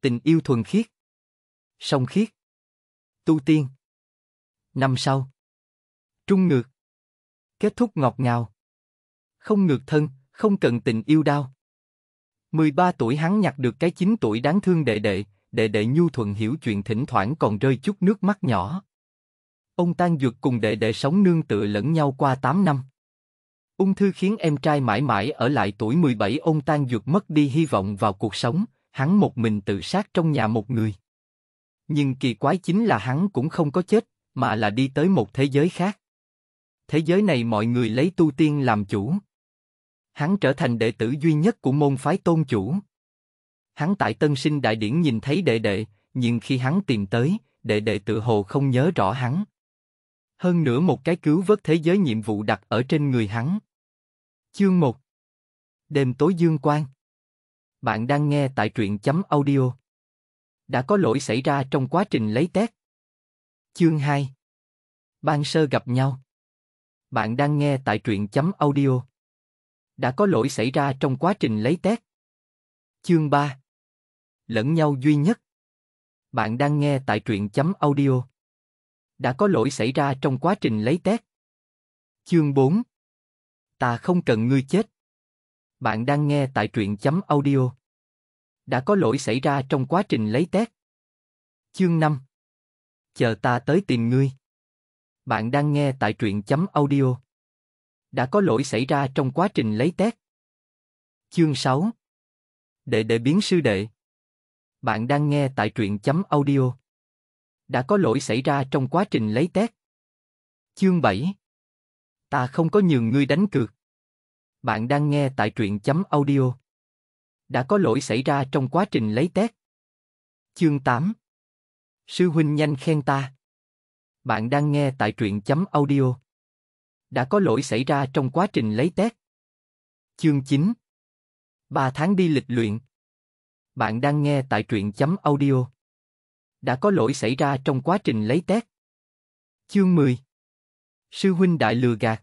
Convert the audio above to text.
tình yêu thuần khiết. Song khiết. Tu tiên. Năm sau. Trung ngược. Kết thúc ngọt ngào. Không ngược thân, không cần tình yêu đau. 13 tuổi hắn nhặt được cái 9 tuổi đáng thương đệ đệ, đệ đệ nhu thuận hiểu chuyện thỉnh thoảng còn rơi chút nước mắt nhỏ. Ông tan dược cùng đệ đệ sống nương tựa lẫn nhau qua 8 năm. Ung thư khiến em trai mãi mãi ở lại tuổi 17 ông tan dược mất đi hy vọng vào cuộc sống, hắn một mình tự sát trong nhà một người. Nhưng kỳ quái chính là hắn cũng không có chết, mà là đi tới một thế giới khác. Thế giới này mọi người lấy tu tiên làm chủ. Hắn trở thành đệ tử duy nhất của môn phái tôn chủ. Hắn tại Tân Sinh Đại Điển nhìn thấy đệ đệ, nhưng khi hắn tìm tới, đệ đệ tự hồ không nhớ rõ hắn. Hơn nữa một cái cứu vớt thế giới nhiệm vụ đặt ở trên người hắn. Chương 1 Đêm tối dương quang bạn đang nghe tại truyện chấm audio. Đã có lỗi xảy ra trong quá trình lấy test. Chương 2 Ban sơ gặp nhau Bạn đang nghe tại truyện chấm audio. Đã có lỗi xảy ra trong quá trình lấy test. Chương 3 Lẫn nhau duy nhất Bạn đang nghe tại truyện chấm audio. Đã có lỗi xảy ra trong quá trình lấy test. Chương 4 Ta không cần ngươi chết bạn đang nghe tại truyện chấm audio. Đã có lỗi xảy ra trong quá trình lấy test. Chương 5 Chờ ta tới tìm ngươi. Bạn đang nghe tại truyện chấm audio. Đã có lỗi xảy ra trong quá trình lấy test. Chương 6 Đệ đệ biến sư đệ. Bạn đang nghe tại truyện chấm audio. Đã có lỗi xảy ra trong quá trình lấy test. Chương 7 Ta không có nhường ngươi đánh cược. Bạn đang nghe tại truyện chấm audio. Đã có lỗi xảy ra trong quá trình lấy test. Chương 8 Sư huynh nhanh khen ta. Bạn đang nghe tại truyện chấm audio. Đã có lỗi xảy ra trong quá trình lấy test. Chương 9 3 tháng đi lịch luyện. Bạn đang nghe tại truyện chấm audio. Đã có lỗi xảy ra trong quá trình lấy test. Chương 10 Sư huynh đại lừa gạt